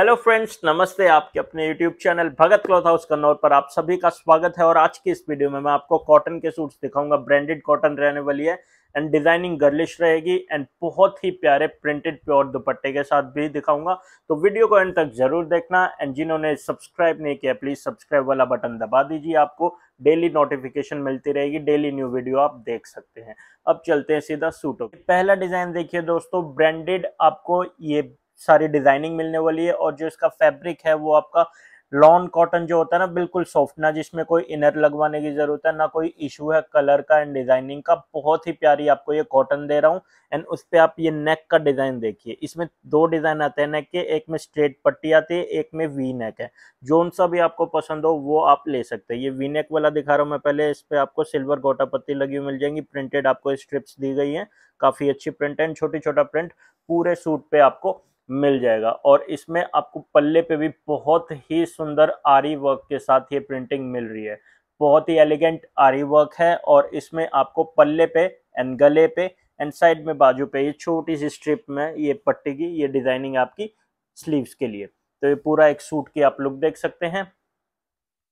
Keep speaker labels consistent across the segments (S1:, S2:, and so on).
S1: hello friends नमस्ते आपके अपने YouTube channel Bhagat cloth house Kannaur पर आप सभी का स्वागत है और आज की इस वीडियो में मैं आपको कॉटन के सूट्स दिखाऊंगा ब्रांडेड कॉटन रहने वाली है एंड डिजाइनिंग गर्लिश रहेगी एंड बहुत ही प्यारे प्रिंटेड प्योर दुपट्टे के साथ भी दिखाऊंगा तो वीडियो को एंड तक जरूर देखना एंड जिन्होंने सब्सक्राइब नहीं किया प्लीज सब्सक्राइब वाला बटन दबा दीजिए आपको डेली नोटिफिकेशन मिलती रहेगी डेली न्यू वीडियो आप देख सकते हैं अब चलते हैं सीधा सूटों पहला डिजाइन देखिए दोस्तों ब्रांडेड आपको ये सारी डिजाइनिंग मिलने वाली है और जो इसका फैब्रिक है वो आपका लॉन कॉटन जो होता है ना बिल्कुल सॉफ्ट ना जिसमें कोई इनर लगवाने की जरूरत है ना कोई इशू है कलर का एंड डिजाइनिंग का बहुत ही प्यारी आपको ये कॉटन दे रहा हूँ एंड उस पर आप ये नेक का डिजाइन देखिए इसमें दो डिजाइन आते हैं नेक के एक में स्ट्रेट पट्टी आती है एक में वी नेक है जोन सा भी आपको पसंद हो वो आप ले सकते हैं ये वी नेक वाला दिखा रहा हूँ मैं पहले इस पर आपको सिल्वर गोटा पत्ती लगी हुई मिल जाएंगी प्रिंटेड आपको स्ट्रिप्स दी गई है काफी अच्छी प्रिंट एंड छोटी छोटा प्रिंट पूरे सूट पे आपको मिल जाएगा और इसमें आपको पल्ले पे भी बहुत ही सुंदर आरी वर्क के साथ ये प्रिंटिंग मिल रही है बहुत ही एलिगेंट आरी वर्क है और इसमें आपको पल्ले पे एंड गले पे एंड साइड में बाजू पे ये छोटी सी स्ट्रिप में ये पट्टी की ये डिजाइनिंग आपकी स्लीव्स के लिए तो ये पूरा एक सूट की आप लुक देख सकते हैं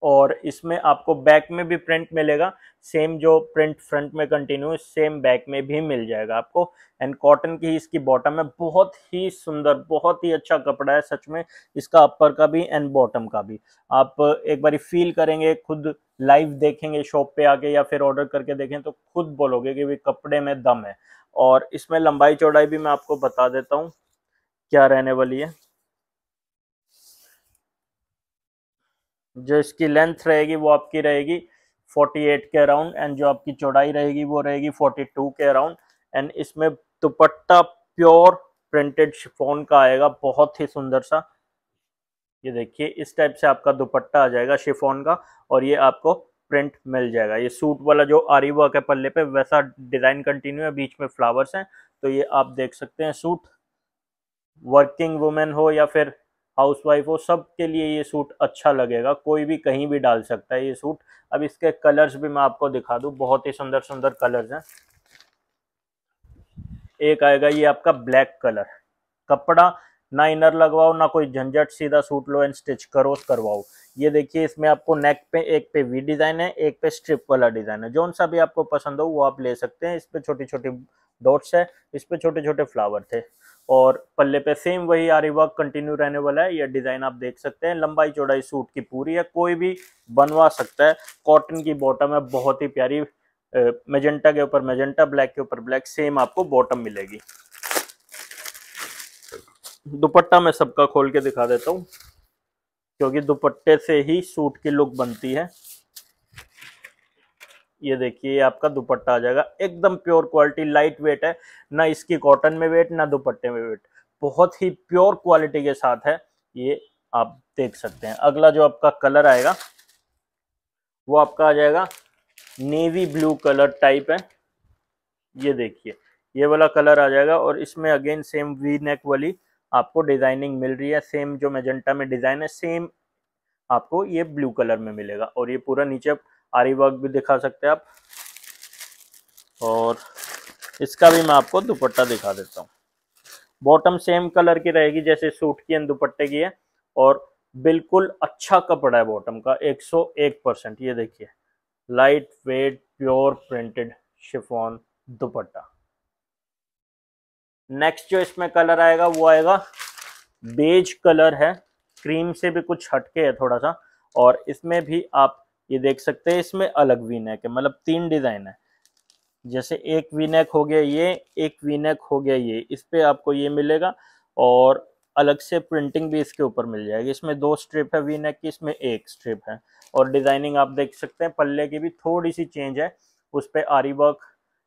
S1: और इसमें आपको बैक में भी प्रिंट मिलेगा सेम जो प्रिंट फ्रंट में कंटिन्यू सेम बैक में भी मिल जाएगा आपको एंड कॉटन की इसकी बॉटम है बहुत ही सुंदर बहुत ही अच्छा कपड़ा है सच में इसका अपर का भी एंड बॉटम का भी आप एक बार फील करेंगे खुद लाइव देखेंगे शॉप पे आके या फिर ऑर्डर करके देखें तो खुद बोलोगे कि भाई कपड़े में दम है और इसमें लंबाई चौड़ाई भी मैं आपको बता देता हूँ क्या रहने वाली है जो इसकी लेंथ रहेगी वो आपकी रहेगी 48 के अराउंड एंड जो आपकी चौड़ाई रहेगी वो रहेगी 42 के अराउंड एंड इसमें दुपट्टा प्योर प्रिंटेड शिफोन का आएगा बहुत ही सुंदर सा ये देखिए इस टाइप से आपका दुपट्टा आ जाएगा शिफोन का और ये आपको प्रिंट मिल जाएगा ये सूट वाला जो वर्क है पल्ले पे वैसा डिज़ाइन कंटिन्यू है बीच में फ्लावर्स हैं तो ये आप देख सकते हैं सूट वर्किंग वुमेन हो या फिर हाउसवाइफ हो सब के लिए ये सूट अच्छा लगेगा कोई भी कहीं भी डाल सकता है ये सूट अब इसके कलर्स भी मैं आपको दिखा दूँ बहुत ही सुंदर सुंदर कलर्स हैं एक आएगा ये आपका ब्लैक कलर कपड़ा ना इनर लगवाओ ना कोई झंझट सीधा सूट लो एंड स्टिच करो करवाओ ये देखिए इसमें आपको नेक पे एक पे वी डिज़ाइन है एक पे स्ट्रिप वाला डिज़ाइन है जो सा भी आपको पसंद हो वो आप ले सकते हैं इस पे छोटी छोटी डॉट्स है इस पे छोटे छोटे फ्लावर थे और पल्ले पे सेम वही आरी वर्क कंटिन्यू रहने वाला है ये डिज़ाइन आप देख सकते हैं लंबाई चौड़ाई सूट की पूरी है कोई भी बनवा सकता है कॉटन की बॉटम है बहुत ही प्यारी मेजेंटा के ऊपर मेजेंटा ब्लैक के ऊपर ब्लैक सेम आपको बॉटम मिलेगी दुपट्टा मैं सबका खोल के दिखा देता हूँ क्योंकि दुपट्टे से ही सूट की लुक बनती है ये देखिए ये आपका दुपट्टा आ जाएगा एकदम प्योर क्वालिटी लाइट वेट है ना इसकी कॉटन में वेट ना दुपट्टे में वेट बहुत ही प्योर क्वालिटी के साथ है ये आप देख सकते हैं अगला जो आपका कलर आएगा वो आपका आ जाएगा नेवी ब्लू कलर टाइप है ये देखिए ये वाला कलर आ जाएगा और इसमें अगेन सेम वी नेक वाली आपको डिजाइनिंग मिल रही है सेम जो मेजेंटा में डिजाइन है सेम आपको ये ब्लू कलर में मिलेगा और ये पूरा नीचे आरी वर्क भी दिखा सकते हैं आप और इसका भी मैं आपको दुपट्टा दिखा देता हूँ बॉटम सेम कलर की रहेगी जैसे सूट की एंड दुपट्टे की है और बिल्कुल अच्छा कपड़ा है बॉटम का 101 परसेंट ये देखिए light weight pure printed chiffon dupatta next जो इसमें कलर आएगा वो आएगा बेज कलर है क्रीम से भी कुछ हटके है थोड़ा सा और इसमें भी आप ये देख सकते हैं इसमें अलग वीनेक है मतलब तीन डिज़ाइन है जैसे एक वीनेक हो गया ये एक वीनेक हो गया ये इस पर आपको ये मिलेगा और अलग से प्रिंटिंग भी इसके ऊपर मिल जाएगी इसमें दो स्ट्रिप है वीनेक की इसमें एक स्ट्रिप है और डिज़ाइनिंग आप देख सकते हैं पल्ले की भी थोड़ी सी चेंज है उस पर आरी वर्क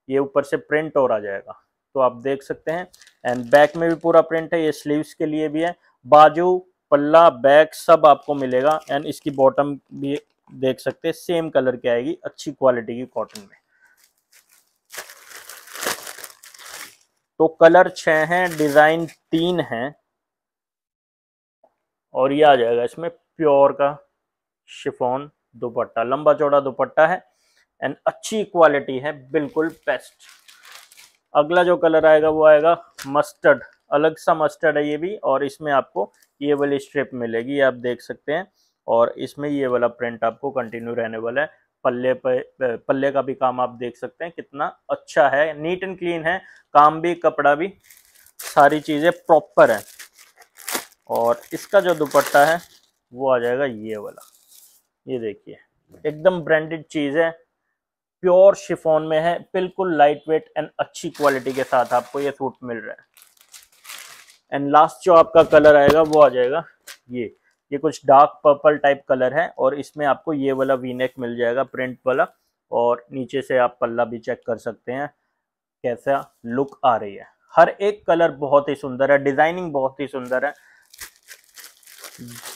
S1: ये ऊपर से प्रिंट और आ जाएगा तो आप देख सकते हैं एंड बैक में भी पूरा प्रिंट है ये स्लीव्स के लिए भी है बाजू पल्ला बैक सब आपको मिलेगा एंड इसकी बॉटम भी देख सकते हैं सेम कलर की आएगी अच्छी क्वालिटी की कॉटन में तो कलर छ हैं डिज़ाइन तीन हैं और ये आ जाएगा इसमें प्योर का शिफोन दुपट्टा लंबा चौड़ा दुपट्टा है एंड अच्छी क्वालिटी है बिल्कुल बेस्ट अगला जो कलर आएगा वो आएगा मस्टर्ड अलग सा मस्टर्ड है ये भी और इसमें आपको ये वाली स्ट्रिप मिलेगी आप देख सकते हैं और इसमें ये वाला प्रिंट आपको कंटिन्यू रहने वाला है पल्ले पे पल्ले का भी काम आप देख सकते हैं कितना अच्छा है नीट एंड क्लीन है काम भी कपड़ा भी सारी चीज़ें प्रॉपर है और इसका जो दुपट्टा है वो आ जाएगा ये वाला ये देखिए एकदम ब्रांडेड चीज़ है प्योर शिफोन में है बिल्कुल लाइट वेट एंड अच्छी क्वालिटी के साथ आपको ये सूट मिल रहा है एंड लास्ट जो आपका कलर आएगा वो आ जाएगा ये ये कुछ डार्क पर्पल टाइप कलर है और इसमें आपको ये वाला वीनेक मिल जाएगा प्रिंट वाला और नीचे से आप पल्ला भी चेक कर सकते हैं कैसा लुक आ रही है हर एक कलर बहुत ही सुंदर है डिजाइनिंग बहुत ही सुंदर है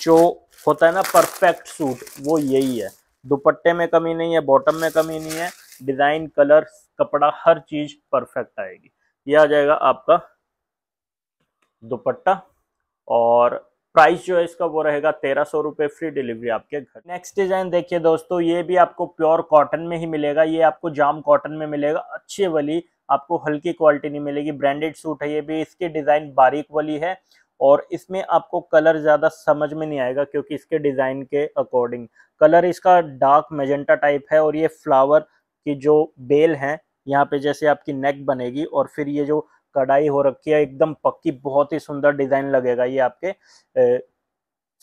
S1: जो होता है ना परफेक्ट सूट वो यही है दुपट्टे में कमी नहीं है बॉटम में कमी नहीं है डिजाइन कलर कपड़ा हर चीज परफेक्ट आएगी यह आ जाएगा आपका दुपट्टा और प्राइस जो है इसका वो रहेगा तेरह सौ रुपये फ्री डिलीवरी आपके घर नेक्स्ट डिजाइन देखिए दोस्तों ये भी आपको प्योर कॉटन में ही मिलेगा ये आपको जाम कॉटन में मिलेगा अच्छी वाली आपको हल्की क्वालिटी नहीं मिलेगी ब्रांडेड सूट है ये भी इसकी डिज़ाइन बारीक वाली है और इसमें आपको कलर ज़्यादा समझ में नहीं आएगा क्योंकि इसके डिज़ाइन के अकॉर्डिंग कलर इसका डार्क मेजेंटा टाइप है और ये फ्लावर की जो बेल है यहाँ पे जैसे आपकी नेक बनेगी और फिर ये जो कढ़ाई हो रखी है एकदम पक्की बहुत ही सुंदर डिज़ाइन लगेगा ये आपके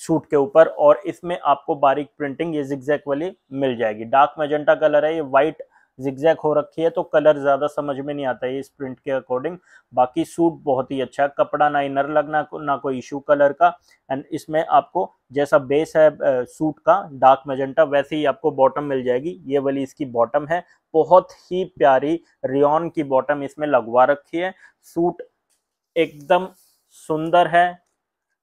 S1: सूट के ऊपर और इसमें आपको बारीक प्रिंटिंग ये जिक्जैक वाली मिल जाएगी डार्क मेजेंटा कलर है ये वाइट जिक्जैक हो रखी है तो कलर ज़्यादा समझ में नहीं आता है इस प्रिंट के अकॉर्डिंग बाकी सूट बहुत ही अच्छा कपड़ा ना इनर लगना ना कोई इशू कलर का एंड इसमें आपको जैसा बेस है सूट का डार्क मजेंटा वैसे ही आपको बॉटम मिल जाएगी ये वाली इसकी बॉटम है बहुत ही प्यारी रियॉन की बॉटम इसमें लगवा रखी है सूट एकदम सुंदर है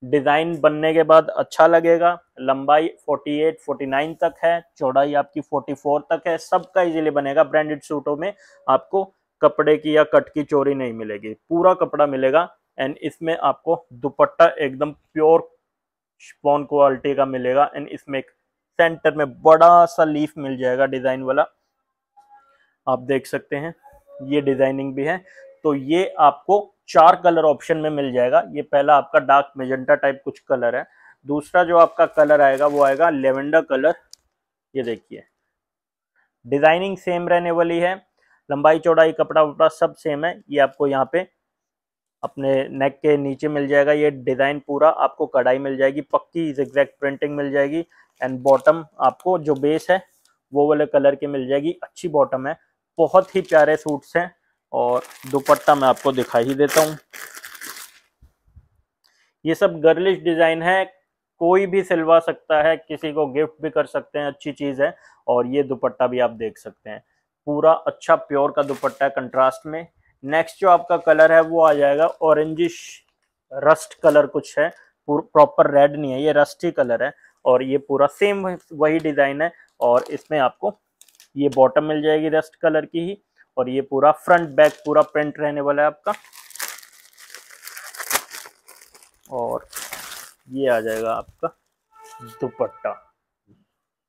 S1: डिज़ाइन बनने के बाद अच्छा लगेगा लंबाई 48, 49 तक है चौड़ाई आपकी 44 तक है सबका इजीली बनेगा ब्रांडेड सूटों में आपको कपड़े की या कट की चोरी नहीं मिलेगी पूरा कपड़ा मिलेगा एंड इसमें आपको दुपट्टा एकदम प्योर स्पॉन क्वालिटी का मिलेगा एंड इसमें एक सेंटर में बड़ा सा लीफ मिल जाएगा डिज़ाइन वाला आप देख सकते हैं ये डिज़ाइनिंग भी है तो ये आपको चार कलर ऑप्शन में मिल जाएगा ये पहला आपका डार्क मेजेंटा टाइप कुछ कलर है दूसरा जो आपका कलर आएगा वो आएगा लेवेंडर कलर ये देखिए डिजाइनिंग सेम रहने वाली है लंबाई चौड़ाई कपड़ा वपड़ा सब सेम है ये आपको यहाँ पे अपने नेक के नीचे मिल जाएगा ये डिज़ाइन पूरा आपको कढ़ाई मिल जाएगी पक्की एग्जैक्ट प्रिंटिंग मिल जाएगी एंड बॉटम आपको जो बेस है वो वाले कलर की मिल जाएगी अच्छी बॉटम है बहुत ही प्यारे सूट्स हैं और दुपट्टा मैं आपको दिखाई ही देता हूँ ये सब गर्लिश डिज़ाइन है कोई भी सिलवा सकता है किसी को गिफ्ट भी कर सकते हैं अच्छी चीज़ है और ये दुपट्टा भी आप देख सकते हैं पूरा अच्छा प्योर का दुपट्टा है कंट्रास्ट में नेक्स्ट जो आपका कलर है वो आ जाएगा ऑरेंजिश रस्ट कलर कुछ है प्रॉपर रेड नहीं है ये रस्ट ही कलर है और ये पूरा सेम वही डिज़ाइन है और इसमें आपको ये बॉटम मिल जाएगी रस्ट कलर की ही और ये पूरा फ्रंट बैक पूरा प्रिंट रहने वाला है आपका और ये आ जाएगा आपका दुपट्टा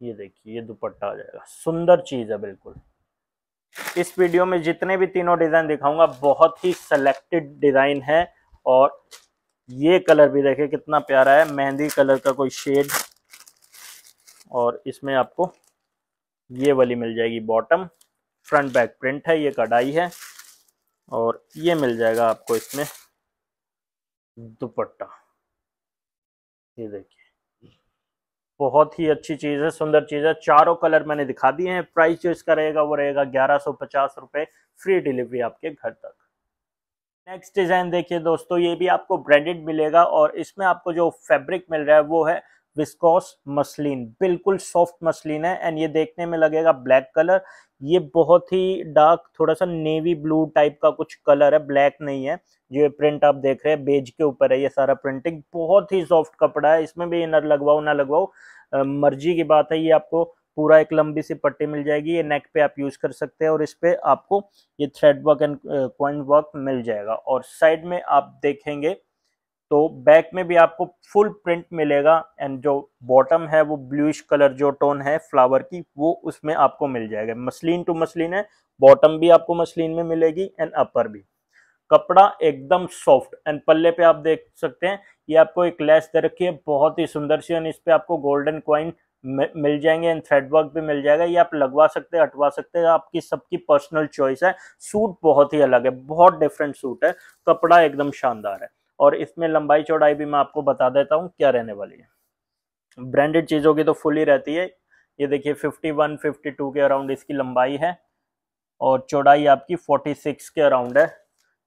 S1: ये देखिए ये दुपट्टा आ जाएगा सुंदर चीज़ है बिल्कुल इस वीडियो में जितने भी तीनों डिज़ाइन दिखाऊंगा बहुत ही सिलेक्टेड डिज़ाइन है और ये कलर भी देखे कितना प्यारा है मेहंदी कलर का कोई शेड और इसमें आपको ये वाली मिल जाएगी बॉटम फ्रंट बैक प्रिंट है ये कढ़ाई है और ये मिल जाएगा आपको इसमें दुपट्टा ये देखिए बहुत ही अच्छी चीज़ है सुंदर चीज़ है चारों कलर मैंने दिखा दिए हैं प्राइस जो इसका रहेगा वो रहेगा ग्यारह सौ पचास रुपए फ्री डिलीवरी आपके घर तक नेक्स्ट डिज़ाइन देखिए दोस्तों ये भी आपको ब्रांडेड मिलेगा और इसमें आपको जो फैब्रिक मिल रहा है वो है विस्कोस मसलिन बिल्कुल सॉफ्ट मसलिन है एंड ये देखने में लगेगा ब्लैक कलर ये बहुत ही डार्क थोड़ा सा नेवी ब्लू टाइप का कुछ कलर है ब्लैक नहीं है जो ये प्रिंट आप देख रहे हैं बेज के ऊपर है ये सारा प्रिंटिंग बहुत ही सॉफ्ट कपड़ा है इसमें भी इनर लगवाओ ना लगवाओ मर्जी की बात है ये आपको पूरा एक लंबी सी पट्टी मिल जाएगी ये नेक पे आप यूज़ कर सकते हैं और इस पर आपको ये thread work and coin work मिल जाएगा और साइड में आप देखेंगे तो बैक में भी आपको फुल प्रिंट मिलेगा एंड जो बॉटम है वो ब्लूइश कलर जो टोन है फ्लावर की वो उसमें आपको मिल जाएगा मसलिन टू मसलिन है बॉटम भी आपको मसलिन में मिलेगी एंड अपर भी कपड़ा एकदम सॉफ्ट एंड पल्ले पे आप देख सकते हैं ये आपको एक लेस दे रखी है बहुत ही सुंदर सी एंड इस पर आपको गोल्डन क्वाइन मिल जाएंगे एंड थ्रेड वर्क भी मिल जाएगा ये आप लगवा सकते हैं हटवा सकते हैं आपकी सबकी पर्सनल चॉइस है सूट बहुत ही अलग है बहुत डिफरेंट सूट है कपड़ा एकदम शानदार है और इसमें लंबाई चौड़ाई भी मैं आपको बता देता हूँ क्या रहने वाली है ब्रांडेड चीज़ों की तो फुल ही रहती है ये देखिए 51, 52 के अराउंड इसकी लंबाई है और चौड़ाई आपकी 46 के अराउंड है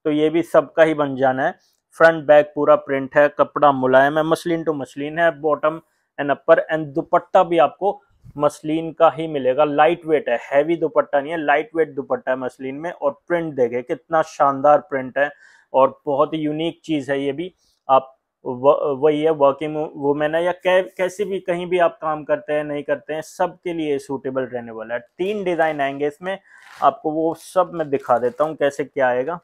S1: तो ये भी सबका ही बन जाना है फ्रंट बैक पूरा प्रिंट है कपड़ा मुलायम है मसलिन टू मसलिन है bottom and upper and dupatta भी आपको मसलिन का ही मिलेगा लाइट वेट है हैवी दुपट्टा नहीं है लाइट वेट दुपट्टा है मसलिन में और प्रिंट देखे कितना शानदार प्रिंट है और बहुत ही यूनिक चीज़ है ये भी आप वही है वर्किंग वुमेन है या कै, कैसे भी कहीं भी आप काम करते हैं नहीं करते हैं सबके लिए सूटेबल रहने वाला है तीन डिज़ाइन आएंगे इसमें आपको वो सब मैं दिखा देता हूँ कैसे क्या आएगा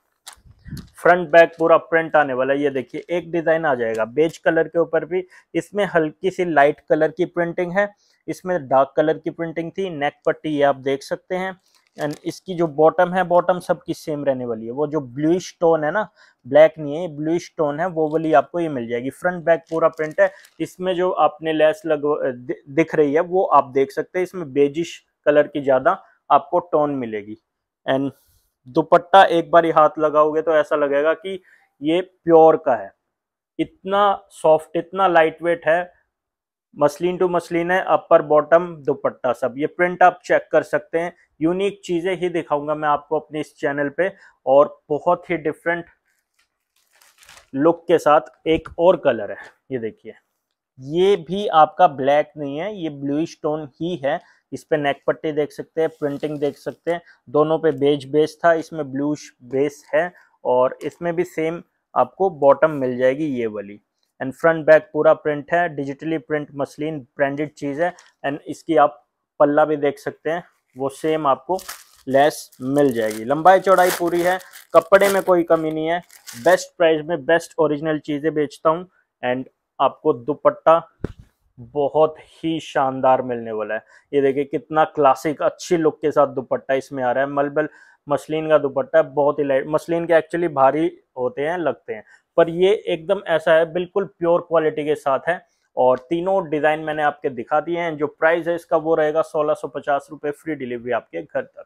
S1: फ्रंट बैक पूरा प्रिंट आने वाला है ये देखिए एक डिज़ाइन आ जाएगा बेज कलर के ऊपर भी इसमें हल्की सी लाइट कलर की प्रिंटिंग है इसमें डार्क कलर की प्रिंटिंग थी नेक पट्टी ये आप देख सकते हैं एंड इसकी जो बॉटम है बॉटम सबकी सेम रहने वाली है वो जो ब्लूइश टोन है ना ब्लैक नहीं है ब्लूइश टोन है वो वाली आपको ये मिल जाएगी फ्रंट बैक पूरा प्रिंट है इसमें जो आपने लेस लग दिख रही है वो आप देख सकते हैं इसमें बेजिश कलर की ज़्यादा आपको टोन मिलेगी एंड दुपट्टा एक बार हाथ लगाओगे तो ऐसा लगेगा कि ये प्योर का है इतना सॉफ्ट इतना लाइट वेट है मसलिन टू मसलिन है अपर बॉटम दुपट्टा सब ये प्रिंट आप चेक कर सकते हैं यूनिक चीज़ें ही दिखाऊंगा मैं आपको अपने इस चैनल पे और बहुत ही डिफरेंट लुक के साथ एक और कलर है ये देखिए ये भी आपका ब्लैक नहीं है ये ब्लू स्टोन ही है इस पे नेक पट्टी देख सकते हैं प्रिंटिंग देख सकते हैं दोनों पे बेज बेस था इसमें ब्लूश बेस है और इसमें भी सेम आपको बॉटम मिल जाएगी ये वाली एंड फ्रंट बैक पूरा प्रिंट है डिजिटली प्रिंट मसलिन ब्रांडेड चीज़ है एंड इसकी आप पल्ला भी देख सकते हैं वो सेम आपको लेस मिल जाएगी लंबाई चौड़ाई पूरी है कपड़े में कोई कमी नहीं है बेस्ट प्राइस में बेस्ट ओरिजिनल चीज़ें बेचता हूँ एंड आपको दुपट्टा बहुत ही शानदार मिलने वाला है ये देखिए कितना क्लासिक अच्छी लुक के साथ दुपट्टा इसमें आ रहा है मलबल मसलिन का दुपट्टा बहुत ही लाइट मसलिन के एक्चुअली भारी होते हैं लगते हैं पर ये एकदम ऐसा है बिल्कुल प्योर क्वालिटी के साथ है और तीनों डिज़ाइन मैंने आपके दिखा दिए हैं जो प्राइस है इसका वो रहेगा सोलह सौ फ्री डिलीवरी आपके घर तक